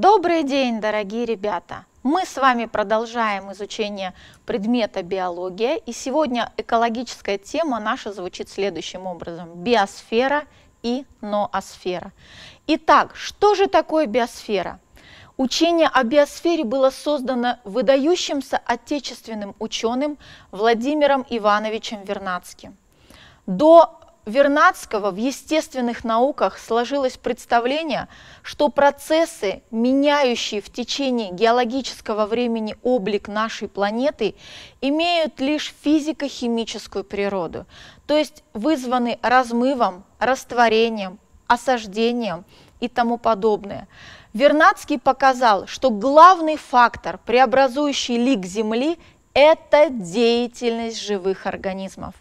Добрый день, дорогие ребята! Мы с вами продолжаем изучение предмета биология, и сегодня экологическая тема наша звучит следующим образом – биосфера и ноосфера. Итак, что же такое биосфера? Учение о биосфере было создано выдающимся отечественным ученым Владимиром Ивановичем Вернадским. До Вернадского в естественных науках сложилось представление, что процессы, меняющие в течение геологического времени облик нашей планеты, имеют лишь физико-химическую природу, то есть вызваны размывом, растворением, осаждением и тому подобное. Вернадский показал, что главный фактор, преобразующий лик Земли, это деятельность живых организмов.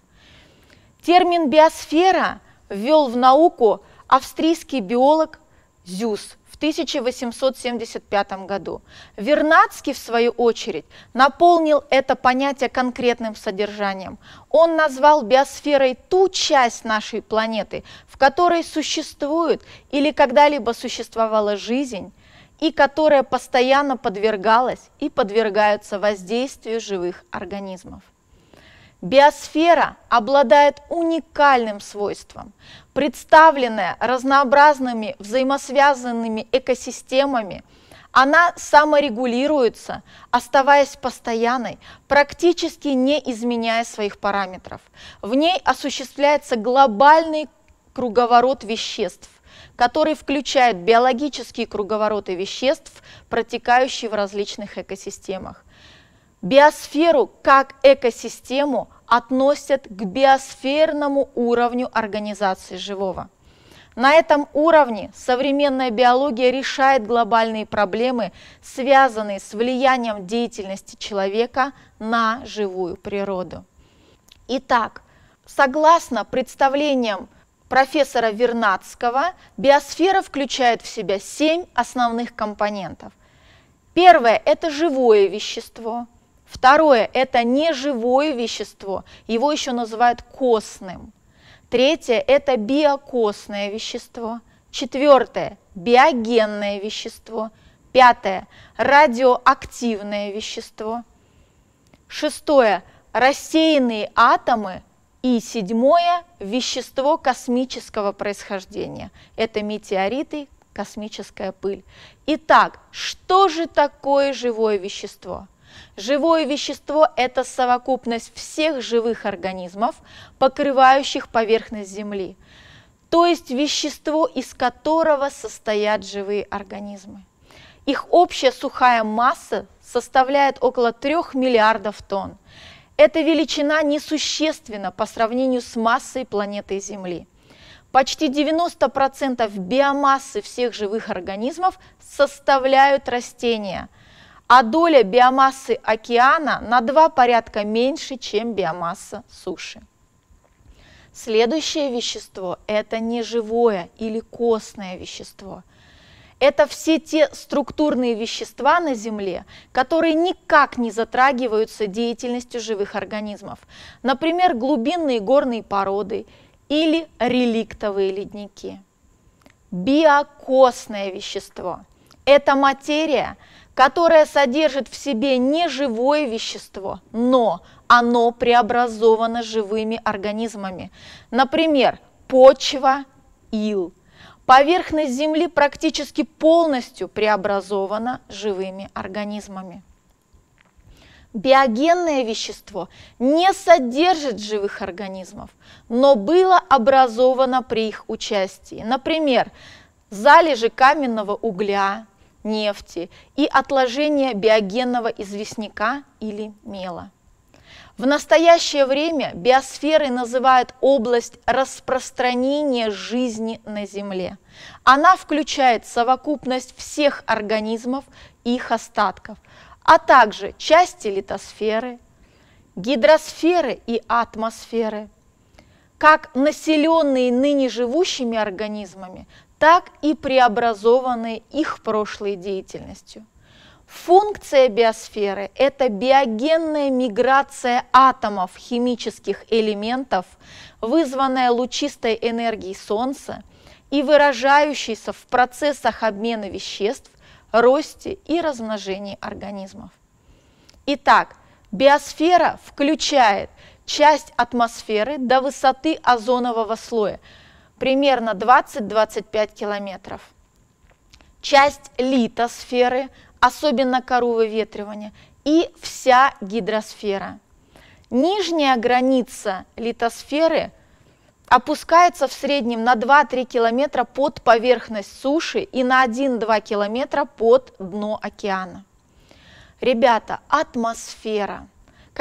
Термин «биосфера» ввел в науку австрийский биолог Зюс в 1875 году. Вернадский, в свою очередь, наполнил это понятие конкретным содержанием. Он назвал биосферой ту часть нашей планеты, в которой существует или когда-либо существовала жизнь, и которая постоянно подвергалась и подвергается воздействию живых организмов. Биосфера обладает уникальным свойством. Представленная разнообразными взаимосвязанными экосистемами, она саморегулируется, оставаясь постоянной, практически не изменяя своих параметров. В ней осуществляется глобальный круговорот веществ, который включает биологические круговороты веществ, протекающие в различных экосистемах. Биосферу как экосистему относят к биосферному уровню организации живого. На этом уровне современная биология решает глобальные проблемы, связанные с влиянием деятельности человека на живую природу. Итак, согласно представлениям профессора Вернадского, биосфера включает в себя семь основных компонентов. Первое – это живое вещество – Второе – это неживое вещество, его еще называют костным. Третье – это биокосное вещество. Четвертое – биогенное вещество. Пятое – радиоактивное вещество. Шестое – рассеянные атомы. И седьмое – вещество космического происхождения. Это метеориты, космическая пыль. Итак, что же такое живое вещество? Живое вещество – это совокупность всех живых организмов, покрывающих поверхность Земли, то есть вещество, из которого состоят живые организмы. Их общая сухая масса составляет около 3 миллиардов тонн. Эта величина несущественна по сравнению с массой планеты Земли. Почти 90% биомассы всех живых организмов составляют растения – а доля биомассы океана на два порядка меньше, чем биомасса суши. Следующее вещество – это неживое или костное вещество. Это все те структурные вещества на Земле, которые никак не затрагиваются деятельностью живых организмов. Например, глубинные горные породы или реликтовые ледники. Биокосное вещество – это материя, которое содержит в себе не живое вещество, но оно преобразовано живыми организмами. Например, почва, ил. Поверхность Земли практически полностью преобразована живыми организмами. Биогенное вещество не содержит живых организмов, но было образовано при их участии. Например, залежи каменного угля, нефти и отложения биогенного известняка или мела. В настоящее время биосферы называют область распространения жизни на Земле. Она включает совокупность всех организмов и их остатков, а также части литосферы, гидросферы и атмосферы, как населенные ныне живущими организмами, так и преобразованы их прошлой деятельностью. Функция биосферы – это биогенная миграция атомов химических элементов, вызванная лучистой энергией Солнца и выражающейся в процессах обмена веществ, росте и размножении организмов. Итак, биосфера включает часть атмосферы до высоты озонового слоя – примерно 20-25 километров. Часть литосферы, особенно кору выветривания, и вся гидросфера. Нижняя граница литосферы опускается в среднем на 2-3 километра под поверхность суши и на 1-2 километра под дно океана. Ребята, атмосфера –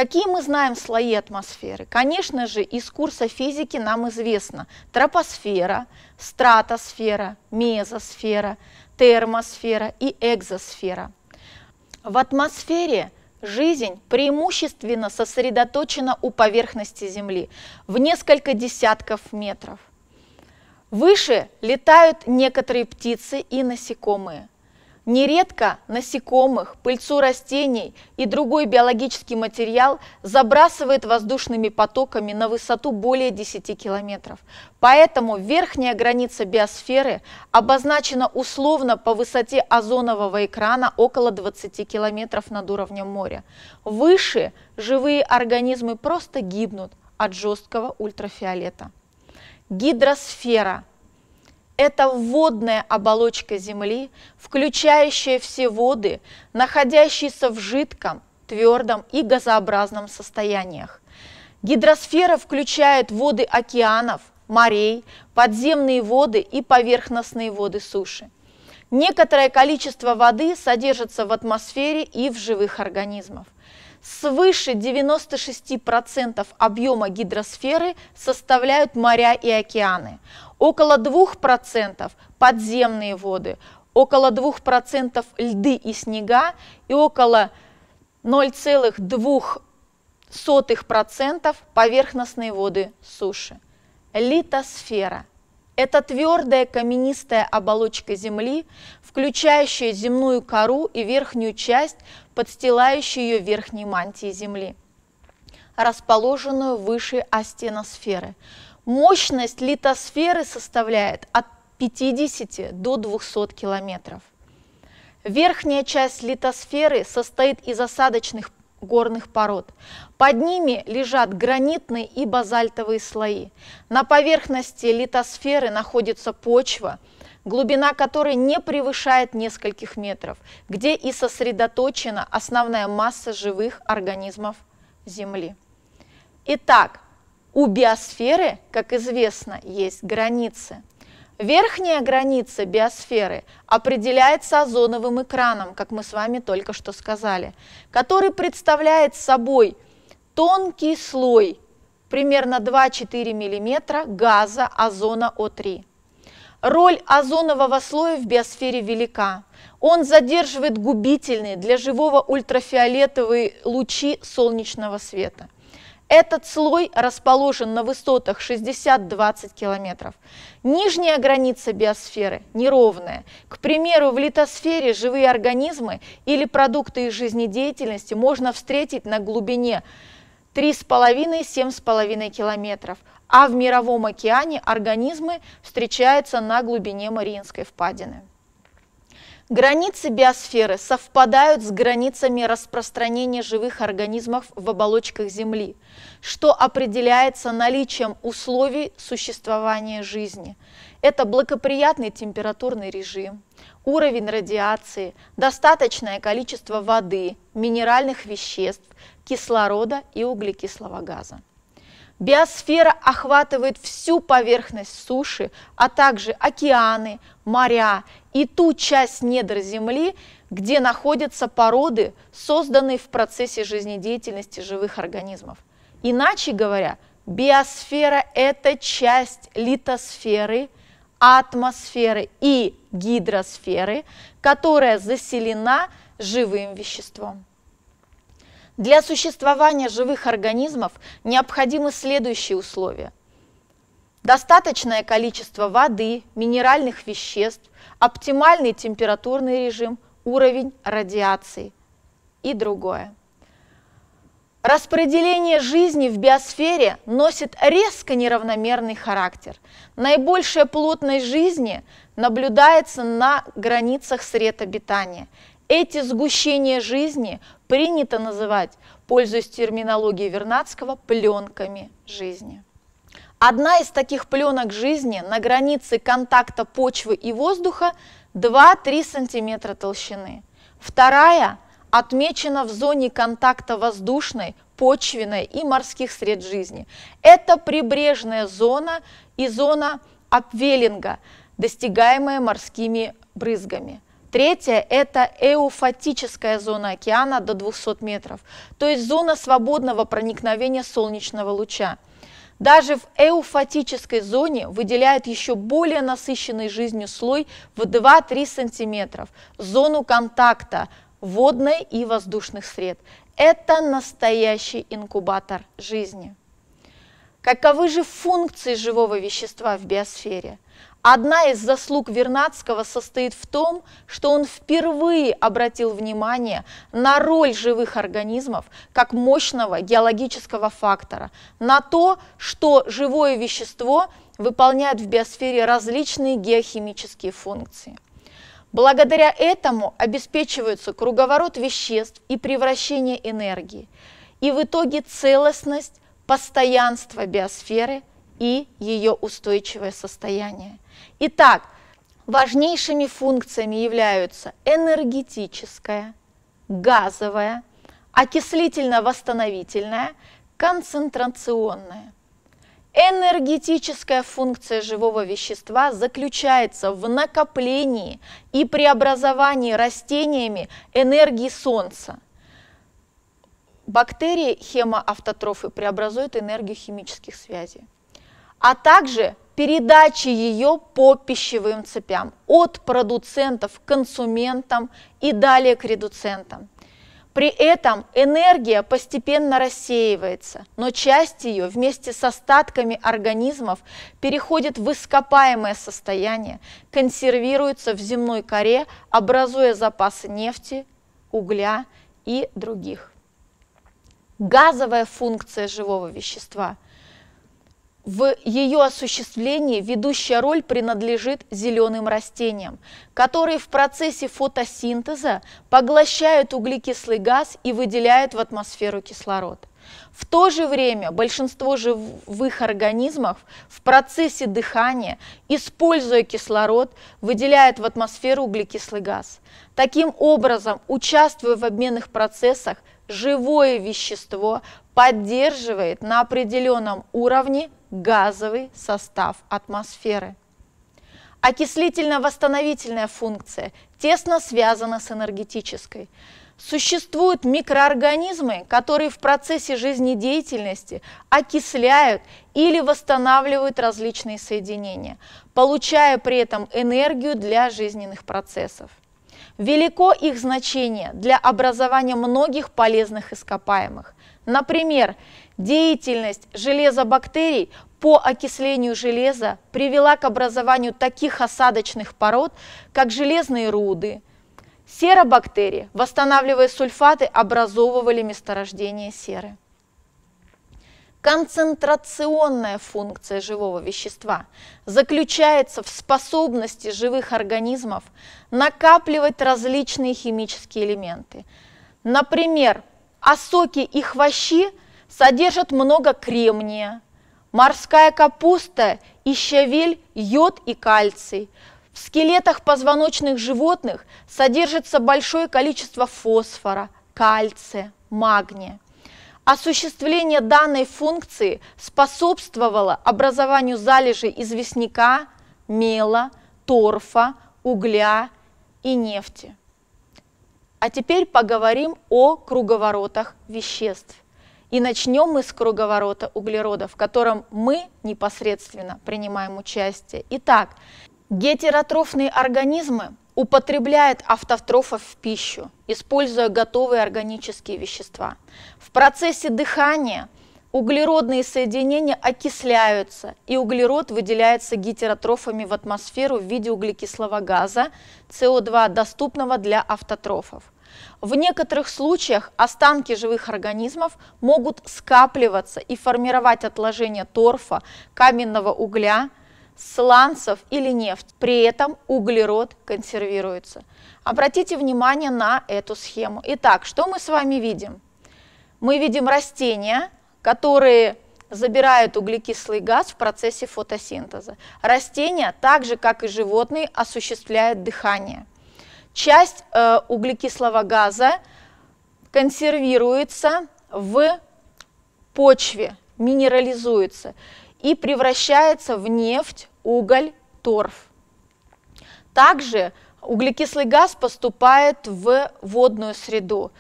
Какие мы знаем слои атмосферы? Конечно же, из курса физики нам известно тропосфера, стратосфера, мезосфера, термосфера и экзосфера. В атмосфере жизнь преимущественно сосредоточена у поверхности Земли в несколько десятков метров. Выше летают некоторые птицы и насекомые – Нередко насекомых, пыльцу растений и другой биологический материал забрасывает воздушными потоками на высоту более 10 километров. Поэтому верхняя граница биосферы обозначена условно по высоте озонового экрана около 20 километров над уровнем моря. Выше живые организмы просто гибнут от жесткого ультрафиолета. Гидросфера – это водная оболочка Земли, включающая все воды, находящиеся в жидком, твердом и газообразном состояниях. Гидросфера включает воды океанов, морей, подземные воды и поверхностные воды суши. Некоторое количество воды содержится в атмосфере и в живых организмах. Свыше 96% объема гидросферы составляют моря и океаны около 2% подземные воды, около 2% льды и снега и около 0,2% поверхностные воды суши. Литосфера – это твердая каменистая оболочка Земли, включающая земную кору и верхнюю часть, подстилающую ее верхней мантии Земли, расположенную выше астеносферы – Мощность литосферы составляет от 50 до 200 километров. Верхняя часть литосферы состоит из осадочных горных пород. Под ними лежат гранитные и базальтовые слои. На поверхности литосферы находится почва, глубина которой не превышает нескольких метров, где и сосредоточена основная масса живых организмов Земли. Итак, у биосферы, как известно, есть границы. Верхняя граница биосферы определяется озоновым экраном, как мы с вами только что сказали, который представляет собой тонкий слой, примерно 2-4 мм газа озона О3. Роль озонового слоя в биосфере велика. Он задерживает губительные для живого ультрафиолетовые лучи солнечного света – этот слой расположен на высотах 60-20 километров. Нижняя граница биосферы неровная. К примеру, в литосфере живые организмы или продукты их жизнедеятельности можно встретить на глубине 3,5-7,5 километров, а в Мировом океане организмы встречаются на глубине Мариинской впадины. Границы биосферы совпадают с границами распространения живых организмов в оболочках Земли, что определяется наличием условий существования жизни. Это благоприятный температурный режим, уровень радиации, достаточное количество воды, минеральных веществ, кислорода и углекислого газа. Биосфера охватывает всю поверхность суши, а также океаны, моря и ту часть недр Земли, где находятся породы, созданные в процессе жизнедеятельности живых организмов. Иначе говоря, биосфера – это часть литосферы, атмосферы и гидросферы, которая заселена живым веществом. Для существования живых организмов необходимы следующие условия. Достаточное количество воды, минеральных веществ, оптимальный температурный режим, уровень радиации и другое. Распределение жизни в биосфере носит резко неравномерный характер. Наибольшая плотность жизни наблюдается на границах сред обитания. Эти сгущения жизни принято называть, пользуясь терминологией Вернадского, пленками жизни. Одна из таких пленок жизни на границе контакта почвы и воздуха 2-3 см толщины. Вторая отмечена в зоне контакта воздушной, почвенной и морских сред жизни. Это прибрежная зона и зона апвелинга, достигаемая морскими брызгами. Третье – это эуфатическая зона океана до 200 метров, то есть зона свободного проникновения солнечного луча. Даже в эуфатической зоне выделяют еще более насыщенный жизнью слой в 2-3 см, зону контакта водной и воздушных сред. Это настоящий инкубатор жизни. Каковы же функции живого вещества в биосфере? Одна из заслуг Вернадского состоит в том, что он впервые обратил внимание на роль живых организмов как мощного геологического фактора, на то, что живое вещество выполняет в биосфере различные геохимические функции. Благодаря этому обеспечивается круговорот веществ и превращение энергии, и в итоге целостность, постоянство биосферы – и ее устойчивое состояние. Итак, важнейшими функциями являются энергетическая, газовая, окислительно-восстановительная, концентрационная. Энергетическая функция живого вещества заключается в накоплении и преобразовании растениями энергии Солнца. Бактерии хемоавтотрофы преобразуют энергию химических связей а также передачи ее по пищевым цепям от продуцентов к консументам и далее к редуцентам. При этом энергия постепенно рассеивается, но часть ее вместе с остатками организмов переходит в ископаемое состояние, консервируется в земной коре, образуя запасы нефти, угля и других. Газовая функция живого вещества – в ее осуществлении ведущая роль принадлежит зеленым растениям, которые в процессе фотосинтеза поглощают углекислый газ и выделяют в атмосферу кислород. В то же время большинство живых организмов в процессе дыхания, используя кислород, выделяет в атмосферу углекислый газ. Таким образом, участвуя в обменных процессах, живое вещество поддерживает на определенном уровне газовый состав атмосферы. Окислительно-восстановительная функция тесно связана с энергетической. Существуют микроорганизмы, которые в процессе жизнедеятельности окисляют или восстанавливают различные соединения, получая при этом энергию для жизненных процессов. Велико их значение для образования многих полезных ископаемых. Например, Деятельность железобактерий по окислению железа привела к образованию таких осадочных пород, как железные руды. Серобактерии, восстанавливая сульфаты, образовывали месторождение серы. Концентрационная функция живого вещества заключается в способности живых организмов накапливать различные химические элементы. Например, а и хвощи – содержит много кремния, морская капуста и щавель йод и кальций. В скелетах позвоночных животных содержится большое количество фосфора, кальция, магния. Осуществление данной функции способствовало образованию залежей известняка, мела, торфа, угля и нефти. А теперь поговорим о круговоротах веществ. И начнем мы с круговорота углерода, в котором мы непосредственно принимаем участие. Итак, гетеротрофные организмы употребляют автотрофов в пищу, используя готовые органические вещества. В процессе дыхания углеродные соединения окисляются, и углерод выделяется гетеротрофами в атмосферу в виде углекислого газа, СО2, доступного для автотрофов. В некоторых случаях останки живых организмов могут скапливаться и формировать отложения торфа, каменного угля, сланцев или нефть. При этом углерод консервируется. Обратите внимание на эту схему. Итак, что мы с вами видим? Мы видим растения, которые забирают углекислый газ в процессе фотосинтеза. Растения, так же как и животные, осуществляют дыхание часть э, углекислого газа консервируется в почве, минерализуется и превращается в нефть, уголь, торф. Также углекислый газ поступает в водную среду,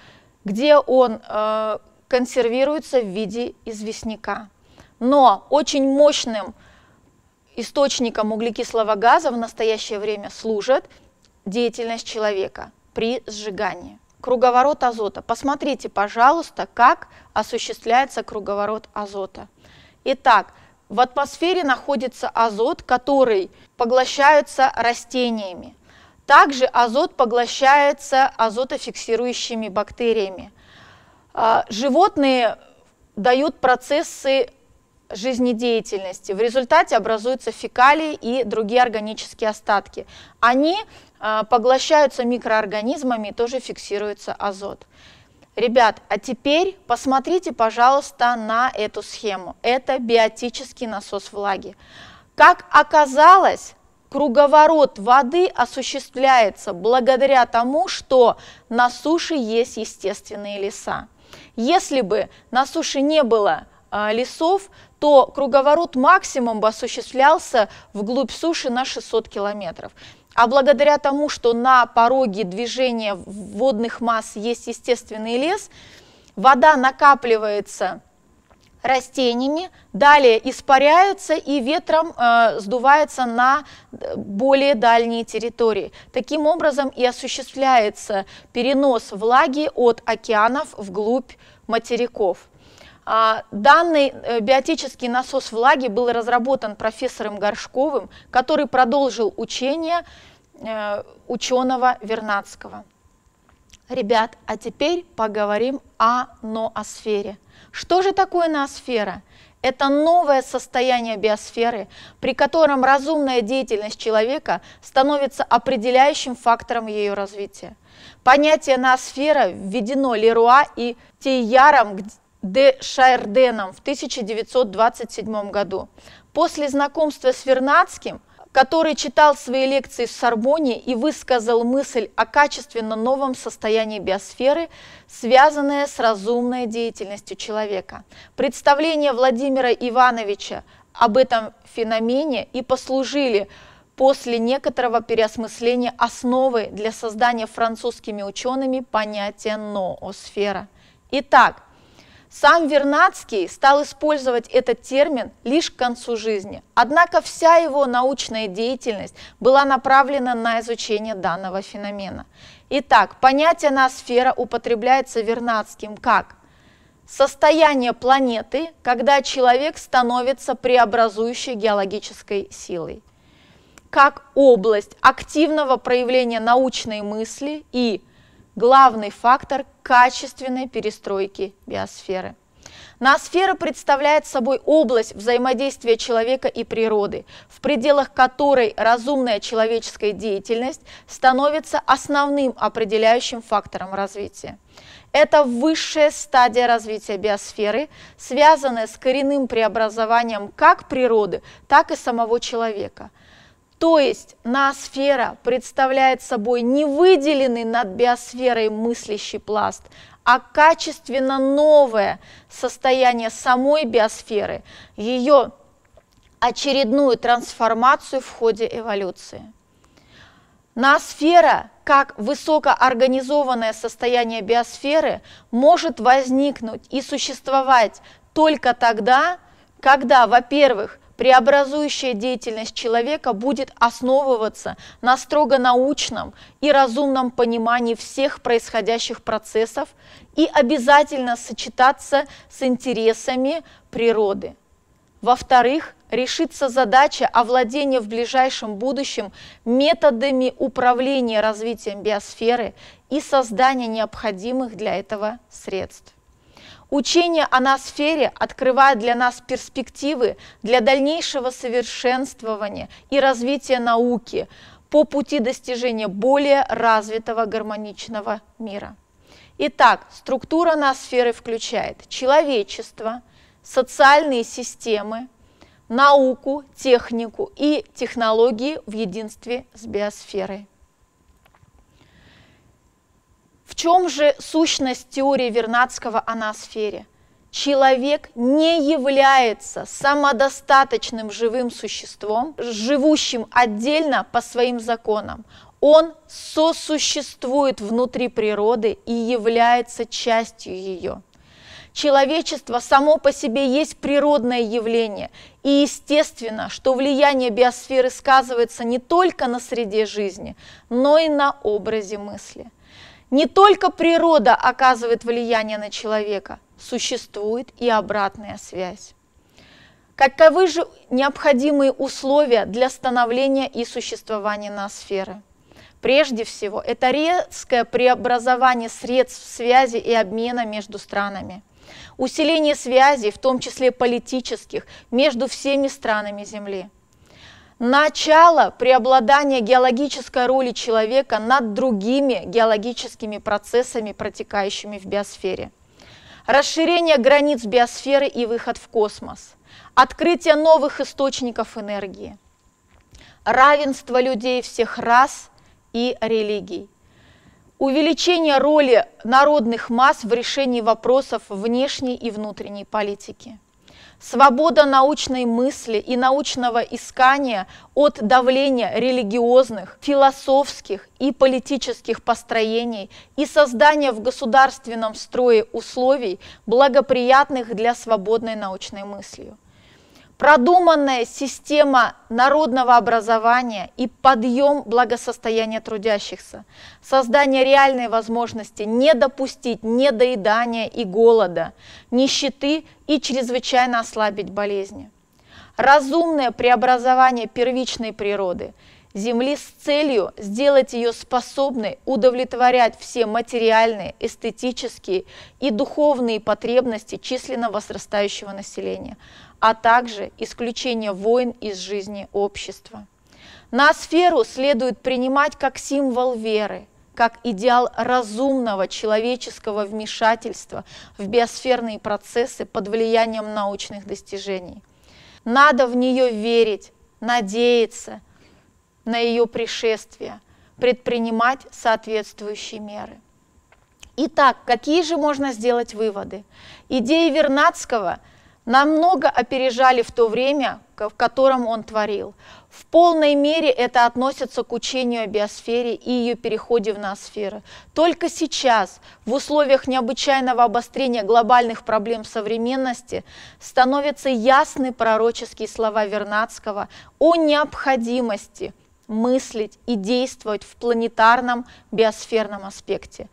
где он э, консервируется в виде известняка. Но очень мощным источником углекислого газа в настоящее время служат деятельность человека при сжигании. Круговорот азота. Посмотрите, пожалуйста, как осуществляется круговорот азота. Итак, в атмосфере находится азот, который поглощается растениями. Также азот поглощается азотофиксирующими бактериями. А, животные дают процессы жизнедеятельности. В результате образуются фекалии и другие органические остатки. Они а, поглощаются микроорганизмами, тоже фиксируется азот. Ребят, а теперь посмотрите, пожалуйста, на эту схему. Это биотический насос влаги. Как оказалось, круговорот воды осуществляется благодаря тому, что на суше есть естественные леса. Если бы на суше не было а, лесов, то круговорот максимум бы осуществлялся вглубь суши на 600 километров. А благодаря тому, что на пороге движения водных масс есть естественный лес, вода накапливается растениями, далее испаряется и ветром э, сдувается на э, более дальние территории. Таким образом и осуществляется перенос влаги от океанов вглубь материков. А, данный э, биотический насос влаги был разработан профессором Горшковым, который продолжил учение Э, ученого Вернадского. Ребят, а теперь поговорим о ноосфере. Что же такое ноосфера? Это новое состояние биосферы, при котором разумная деятельность человека становится определяющим фактором ее развития. Понятие ноосфера введено Леруа и Тейяром де Шайрденом в 1927 году. После знакомства с Вернадским – который читал свои лекции в Сорбоне и высказал мысль о качественно новом состоянии биосферы, связанное с разумной деятельностью человека. Представления Владимира Ивановича об этом феномене и послужили после некоторого переосмысления основы для создания французскими учеными понятия «ноосфера». Итак, сам Вернадский стал использовать этот термин лишь к концу жизни, однако вся его научная деятельность была направлена на изучение данного феномена. Итак, понятие ноосфера употребляется Вернадским как состояние планеты, когда человек становится преобразующей геологической силой, как область активного проявления научной мысли и главный фактор качественной перестройки биосферы. Ноосфера представляет собой область взаимодействия человека и природы, в пределах которой разумная человеческая деятельность становится основным определяющим фактором развития. Это высшая стадия развития биосферы, связанная с коренным преобразованием как природы, так и самого человека – то есть ноосфера представляет собой не выделенный над биосферой мыслящий пласт, а качественно новое состояние самой биосферы, ее очередную трансформацию в ходе эволюции. Ноосфера, как высокоорганизованное состояние биосферы, может возникнуть и существовать только тогда, когда, во-первых, преобразующая деятельность человека будет основываться на строго научном и разумном понимании всех происходящих процессов и обязательно сочетаться с интересами природы. Во-вторых, решится задача овладения в ближайшем будущем методами управления развитием биосферы и создания необходимых для этого средств. Учение о ноосфере открывает для нас перспективы для дальнейшего совершенствования и развития науки по пути достижения более развитого гармоничного мира. Итак, структура ноосферы включает человечество, социальные системы, науку, технику и технологии в единстве с биосферой чем же сущность теории Вернадского о ноосфере? Человек не является самодостаточным живым существом, живущим отдельно по своим законам. Он сосуществует внутри природы и является частью ее. Человечество само по себе есть природное явление, и естественно, что влияние биосферы сказывается не только на среде жизни, но и на образе мысли – не только природа оказывает влияние на человека, существует и обратная связь. Каковы же необходимые условия для становления и существования ноосферы? Прежде всего, это резкое преобразование средств связи и обмена между странами, усиление связей, в том числе политических, между всеми странами Земли – начало преобладания геологической роли человека над другими геологическими процессами, протекающими в биосфере. Расширение границ биосферы и выход в космос. Открытие новых источников энергии. Равенство людей всех рас и религий. Увеличение роли народных масс в решении вопросов внешней и внутренней политики свобода научной мысли и научного искания от давления религиозных, философских и политических построений и создание в государственном строе условий, благоприятных для свободной научной мысли продуманная система народного образования и подъем благосостояния трудящихся, создание реальной возможности не допустить недоедания и голода, нищеты и чрезвычайно ослабить болезни, разумное преобразование первичной природы, земли с целью сделать ее способной удовлетворять все материальные, эстетические и духовные потребности численно возрастающего населения – а также исключение войн из жизни общества. На сферу следует принимать как символ веры, как идеал разумного человеческого вмешательства в биосферные процессы под влиянием научных достижений. Надо в нее верить, надеяться на ее пришествие, предпринимать соответствующие меры. Итак, какие же можно сделать выводы? Идеи Вернадского – намного опережали в то время, в котором он творил. В полной мере это относится к учению о биосфере и ее переходе в ноосферы. Только сейчас, в условиях необычайного обострения глобальных проблем современности, становятся ясны пророческие слова Вернадского о необходимости мыслить и действовать в планетарном биосферном аспекте.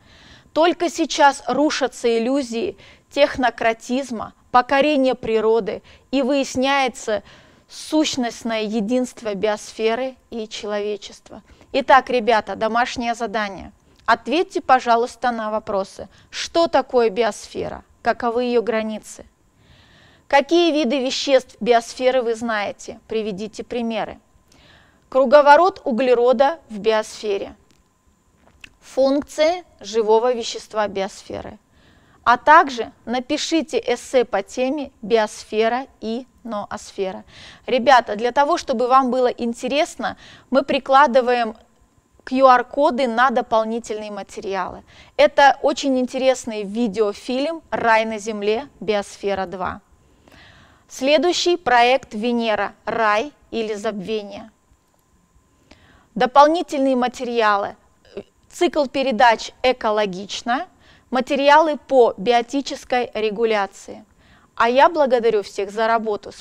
Только сейчас рушатся иллюзии технократизма, покорение природы, и выясняется сущностное единство биосферы и человечества. Итак, ребята, домашнее задание. Ответьте, пожалуйста, на вопросы. Что такое биосфера? Каковы ее границы? Какие виды веществ биосферы вы знаете? Приведите примеры. Круговорот углерода в биосфере. Функции живого вещества биосферы – а также напишите эссе по теме «Биосфера и ноосфера». Ребята, для того, чтобы вам было интересно, мы прикладываем QR-коды на дополнительные материалы. Это очень интересный видеофильм «Рай на Земле. Биосфера 2». Следующий проект «Венера. Рай или забвение». Дополнительные материалы. Цикл передач «Экологично», материалы по биотической регуляции. А я благодарю всех за работу.